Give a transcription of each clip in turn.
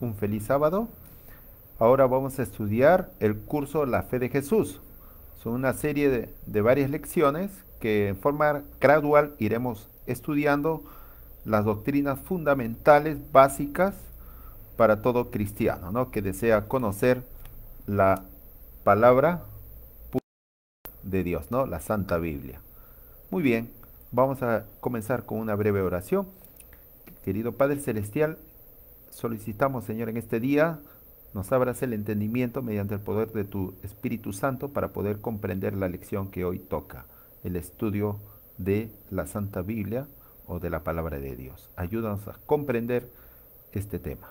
un feliz sábado. Ahora vamos a estudiar el curso La Fe de Jesús. Son una serie de, varias lecciones que en forma gradual iremos estudiando las doctrinas fundamentales, básicas para todo cristiano, ¿no? que desea conocer la palabra de Dios, ¿no? la Santa Biblia. Muy bien, vamos a comenzar con una breve oración. Querido Padre Celestial, solicitamos, Señor, en este día, nos abras el entendimiento mediante el poder de tu Espíritu Santo para poder comprender la lección que hoy toca, el estudio de la Santa Biblia o de la palabra de Dios. Ayúdanos a comprender este tema.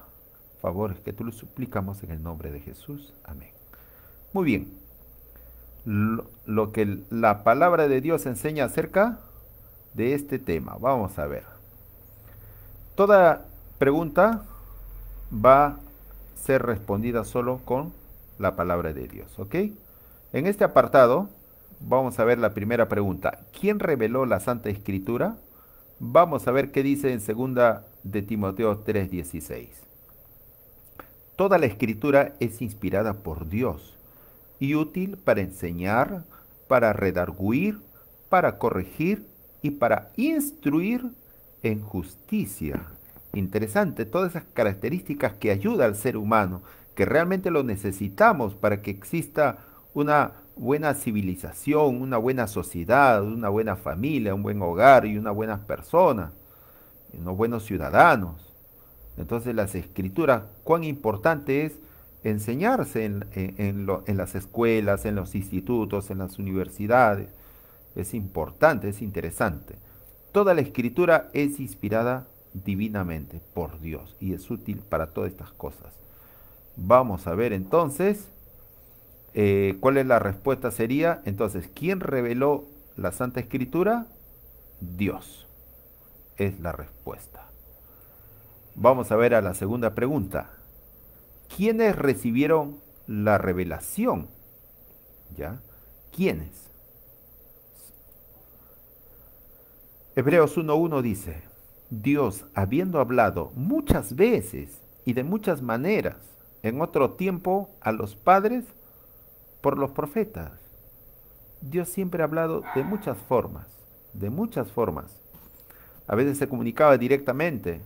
favor que tú lo suplicamos en el nombre de Jesús. Amén. Muy bien. lo que la palabra de Dios enseña acerca de este tema. Vamos a ver. Toda pregunta va a ser respondida solo con la palabra de Dios. ¿Ok? En este apartado vamos a ver la primera pregunta. ¿Quién reveló la Santa Escritura? Vamos a ver qué dice en segunda de Timoteo 3:16. Toda la escritura es inspirada por Dios y útil para enseñar, para redarguir, para corregir y para instruir en justicia interesante, todas esas características que ayuda al ser humano, que realmente lo necesitamos para que exista una buena civilización, una buena sociedad, una buena familia, un buen hogar y unas buenas personas, unos buenos ciudadanos. Entonces las escrituras, cuán importante es enseñarse en, en las escuelas, en los institutos, en las universidades. Es importante, es interesante. Toda la escritura es inspirada divinamente por Dios y es útil para todas estas cosas. Vamos a ver entonces eh, cuál es la respuesta. Sería entonces, ¿quién reveló la Santa Escritura? Dios es la respuesta. Vamos a ver a la segunda pregunta. ¿Quiénes recibieron la revelación? ¿Ya? ¿Quiénes? Hebreos 1.1 dice, Dios, habiendo hablado muchas veces y de muchas maneras en otro tiempo a los padres por los profetas. Dios siempre ha hablado de muchas formas, de muchas formas. A veces se comunicaba directamente,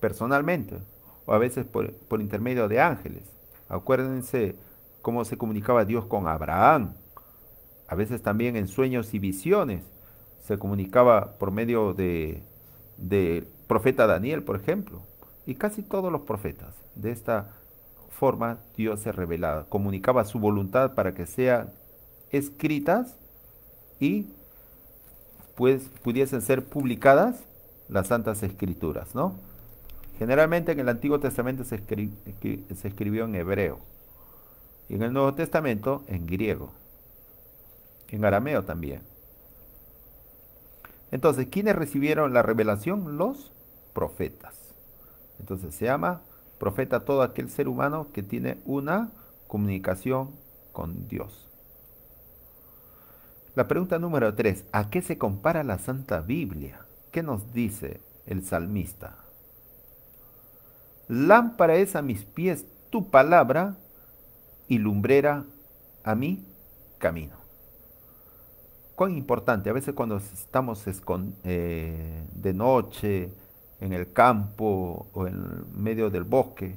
personalmente, o a veces por, por intermedio de ángeles. Acuérdense cómo se comunicaba Dios con Abraham. A veces también en sueños y visiones se comunicaba por medio de del profeta Daniel, por ejemplo, y casi todos los profetas. De esta forma Dios se revelaba, comunicaba su voluntad para que sean escritas y pues pudiesen ser publicadas las santas escrituras, ¿no? Generalmente en el Antiguo Testamento se, se escribió en hebreo y en el Nuevo Testamento en griego, en arameo también. Entonces, ¿quiénes recibieron la revelación? Los profetas. Entonces se llama profeta todo aquel ser humano que tiene una comunicación con Dios. La pregunta número tres, ¿A qué se compara la Santa Biblia? ¿Qué nos dice el salmista? Lámpara es a mis pies tu palabra y lumbrera a mi camino cuán importante, a veces cuando estamos eh, de noche, en el campo o en medio del bosque,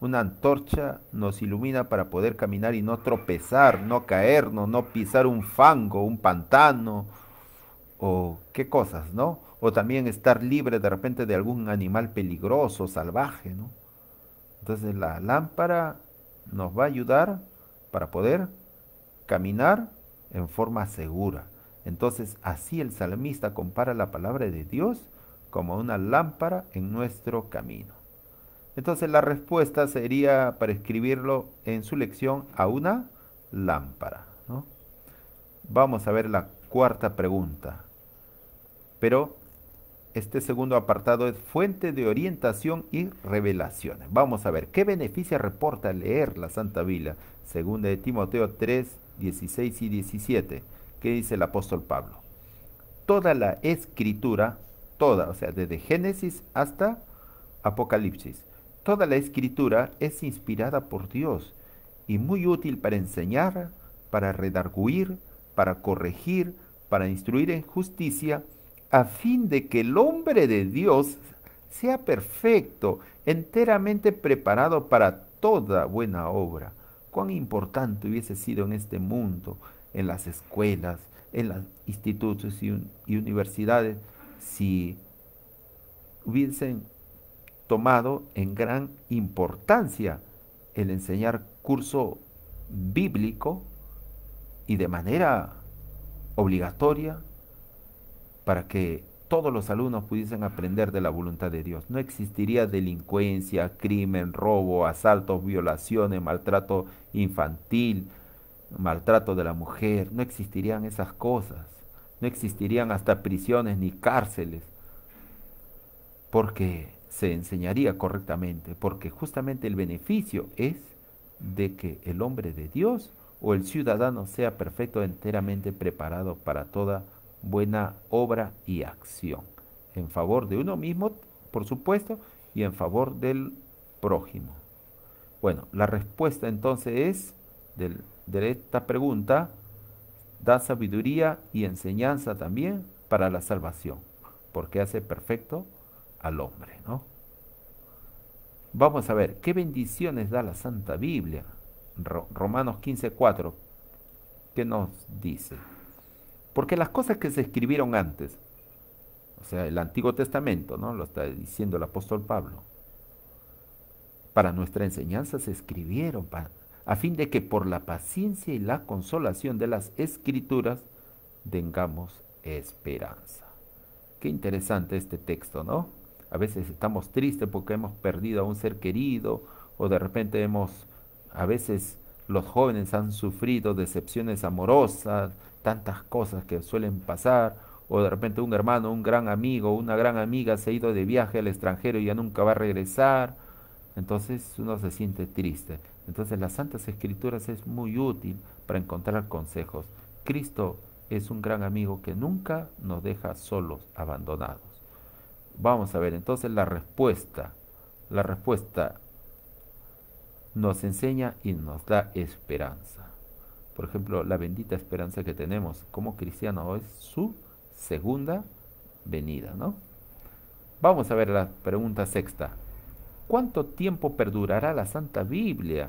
una antorcha nos ilumina para poder caminar y no tropezar, no caernos, no pisar un fango, un pantano o qué cosas, ¿no? O también estar libre de repente de algún animal peligroso, salvaje, ¿no? Entonces la lámpara nos va a ayudar para poder caminar en forma segura. Entonces así el salmista compara la palabra de Dios como una lámpara en nuestro camino. Entonces la respuesta sería para escribirlo en su lección a una lámpara. Vamos a ver la cuarta pregunta. Pero este segundo apartado es fuente de orientación y revelaciones. Vamos a ver, ¿qué beneficio reporta leer la Santa Biblia? Segunda de Timoteo 3, 16 y 17, que dice el apóstol Pablo. Toda la escritura, toda, o sea, desde Génesis hasta Apocalipsis, toda la escritura es inspirada por Dios y muy útil para enseñar, para redarguir, para corregir, para instruir en justicia, a fin de que el hombre de Dios sea perfecto, enteramente preparado para toda buena obra cuán importante hubiese sido en este mundo, en las escuelas, en los institutos y, y universidades, si hubiesen tomado en gran importancia el enseñar curso bíblico y de manera obligatoria para que todos los alumnos pudiesen aprender de la voluntad de Dios. No existiría delincuencia, crimen, robo, asaltos, violaciones, maltrato infantil, maltrato de la mujer. No existirían esas cosas. No existirían hasta prisiones ni cárceles. Porque se enseñaría correctamente. Porque justamente el beneficio es de que el hombre de Dios o el ciudadano sea perfecto, enteramente preparado para toda buena obra y acción, en favor de uno mismo, por supuesto, y en favor del prójimo. Bueno, la respuesta entonces es, de esta pregunta, da sabiduría y enseñanza también para la salvación, porque hace perfecto al hombre, ¿no? Vamos a ver, ¿qué bendiciones da la Santa Biblia? Romanos 15, 4, ¿qué nos dice? Porque las cosas que se escribieron antes, o sea, el Antiguo Testamento, ¿no? Lo está diciendo el apóstol Pablo. Para nuestra enseñanza se escribieron a fin de que por la paciencia y la consolación de las escrituras tengamos esperanza. Qué interesante este texto, ¿no? A veces estamos tristes porque hemos perdido a un ser querido o de repente hemos a veces los jóvenes han sufrido decepciones amorosas, tantas cosas que suelen pasar, o de repente un hermano, un gran amigo, una gran amiga se ha ido de viaje al extranjero y ya nunca va a regresar, entonces uno se siente triste. Entonces las Santas Escrituras es muy útil para encontrar consejos. Cristo es un gran amigo que nunca nos deja solos, abandonados. Vamos a ver entonces la respuesta. La respuesta nos enseña y nos da esperanza. Por ejemplo, la bendita esperanza que tenemos como cristiano es su segunda venida, ¿no? Vamos a ver la pregunta sexta. ¿Cuánto tiempo perdurará la Santa Biblia?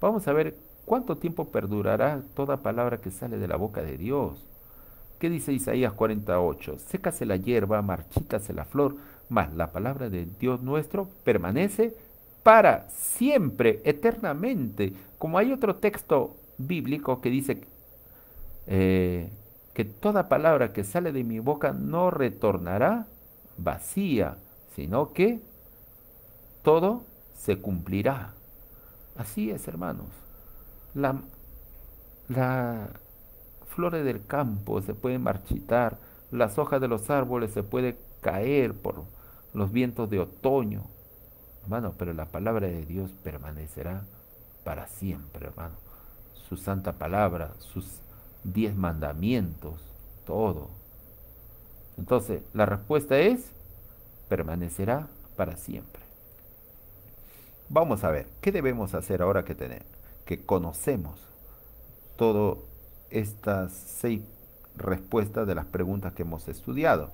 Vamos a ver cuánto tiempo perdurará toda palabra que sale de la boca de Dios. ¿Qué dice Isaías 48? Sécase la hierba, marchítase la flor, mas la palabra de Dios nuestro permanece para siempre, eternamente. Como hay otro texto bíblico que dice eh, que toda palabra que sale de mi boca no retornará vacía, sino que todo se cumplirá. Así es, hermanos. La, la flores del campo se pueden marchitar, las hojas de los árboles se pueden caer por los vientos de otoño, hermano, pero la palabra de Dios permanecerá para siempre, hermano. Su santa palabra, sus diez mandamientos, todo. Entonces, la respuesta es, permanecerá para siempre. Vamos a ver, ¿qué debemos hacer ahora que, tenemos, que conocemos todas estas seis respuestas de las preguntas que hemos estudiado?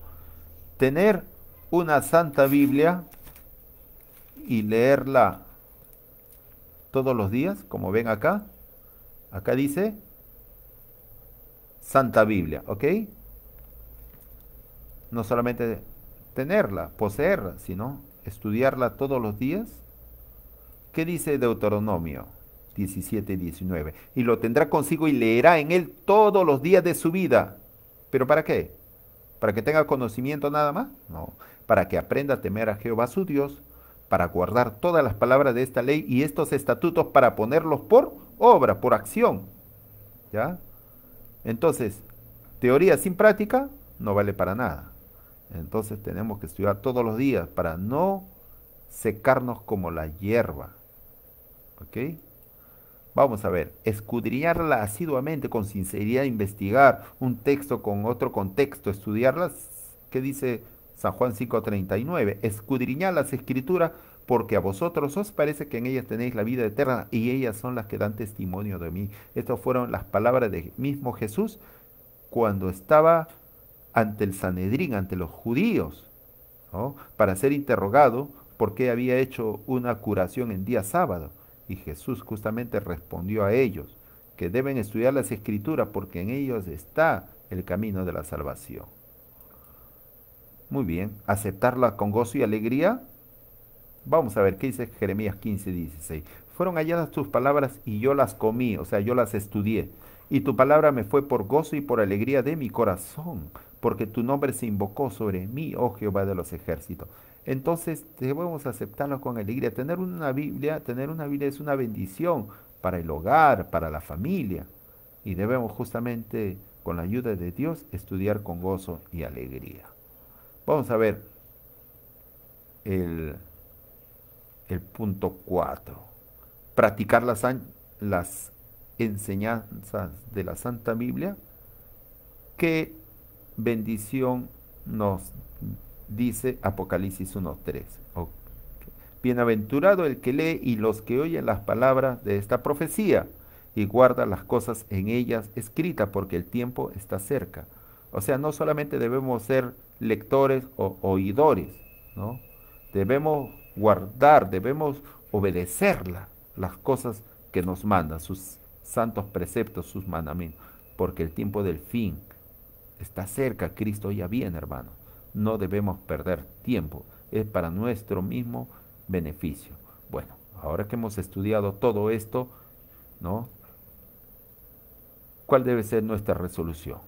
Tener una santa Biblia y leerla todos los días, como ven acá. Acá dice Santa Biblia, ¿ok? No solamente tenerla, poseerla, sino estudiarla todos los días. ¿Qué dice Deuteronomio 17 y 19? Y lo tendrá consigo y leerá en él todos los días de su vida. ¿Pero para qué? ¿Para que tenga conocimiento nada más? No, para que aprenda a temer a Jehová su Dios para guardar todas las palabras de esta ley y estos estatutos para ponerlos por obra, por acción. ¿Ya? Entonces, teoría sin práctica no vale para nada. Entonces tenemos que estudiar todos los días para no secarnos como la hierba. ¿Ok? Vamos a ver, escudriñarla asiduamente, con sinceridad, investigar un texto con otro contexto, estudiarlas, ¿qué dice San Juan 5:39, escudriñad las escrituras porque a vosotros os parece que en ellas tenéis la vida eterna y ellas son las que dan testimonio de mí. Estas fueron las palabras del mismo Jesús cuando estaba ante el Sanedrín, ante los judíos, para ser interrogado por qué había hecho una curación en día sábado. Y Jesús justamente respondió a ellos que deben estudiar las escrituras porque en ellos está el camino de la salvación. Muy bien, aceptarla con gozo y alegría. Vamos a ver qué dice Jeremías 15, 16. Fueron halladas tus palabras y yo las comí, o sea, yo las estudié. Y tu palabra me fue por gozo y por alegría de mi corazón, porque tu nombre se invocó sobre mí, oh Jehová de los ejércitos. Entonces debemos aceptarlo con alegría. Tener una Biblia, tener una Biblia es una bendición para el hogar, para la familia. Y debemos justamente, con la ayuda de Dios, estudiar con gozo y alegría. Vamos a ver el, punto 4. Practicar las, enseñanzas de la Santa Biblia. Qué bendición nos dice Apocalipsis 1.3. Bienaventurado el que lee y los que oyen las palabras de esta profecía y guarda las cosas en ellas escritas porque el tiempo está cerca. O sea, no solamente debemos ser lectores o oidores, ¿no? Debemos guardar, debemos obedecerla, las cosas que nos manda, sus santos preceptos, sus mandamientos, porque el tiempo del fin está cerca, Cristo ya viene, hermano. No debemos perder tiempo, es para nuestro mismo beneficio. Bueno, ahora que hemos estudiado todo esto, ¿no? ¿Cuál debe ser nuestra resolución?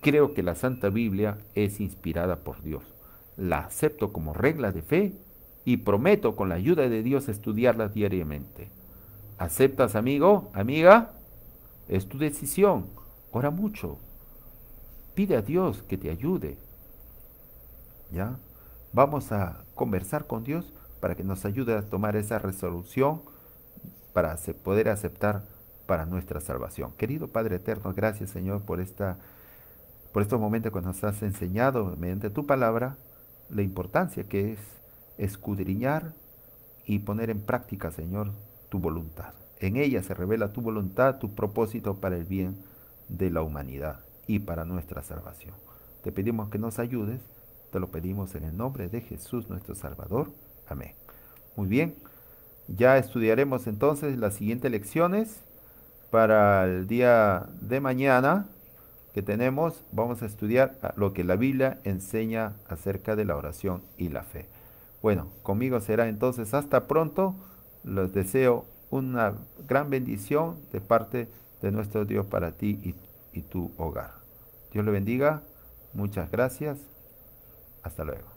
Creo que la Santa Biblia es inspirada por Dios. La acepto como regla de fe y prometo con la ayuda de Dios estudiarla diariamente. ¿Aceptas, amigo, amiga? Es tu decisión. Ora mucho. Pide a Dios que te ayude. ¿Ya? Vamos a conversar con Dios para que nos ayude a tomar esa resolución para poder aceptar para nuestra salvación. Querido Padre Eterno, gracias Señor por esta por estos momentos cuando nos has enseñado mediante tu palabra la importancia que es escudriñar y poner en práctica, Señor, tu voluntad. En ella se revela tu voluntad, tu propósito para el bien de la humanidad y para nuestra salvación. Te pedimos que nos ayudes, te lo pedimos en el nombre de Jesús nuestro Salvador. Amén. Muy bien, ya estudiaremos entonces las siguientes lecciones para el día de mañana que tenemos, vamos a estudiar lo que la Biblia enseña acerca de la oración y la fe. Bueno, conmigo será entonces hasta pronto. Les deseo una gran bendición de parte de nuestro Dios para ti y, y tu hogar. Dios le bendiga. Muchas gracias. Hasta luego.